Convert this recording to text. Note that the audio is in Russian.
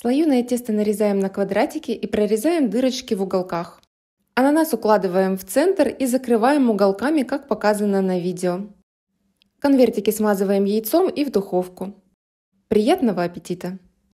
Слоеное тесто нарезаем на квадратики и прорезаем дырочки в уголках. Ананас укладываем в центр и закрываем уголками, как показано на видео. Конвертики смазываем яйцом и в духовку. Приятного аппетита!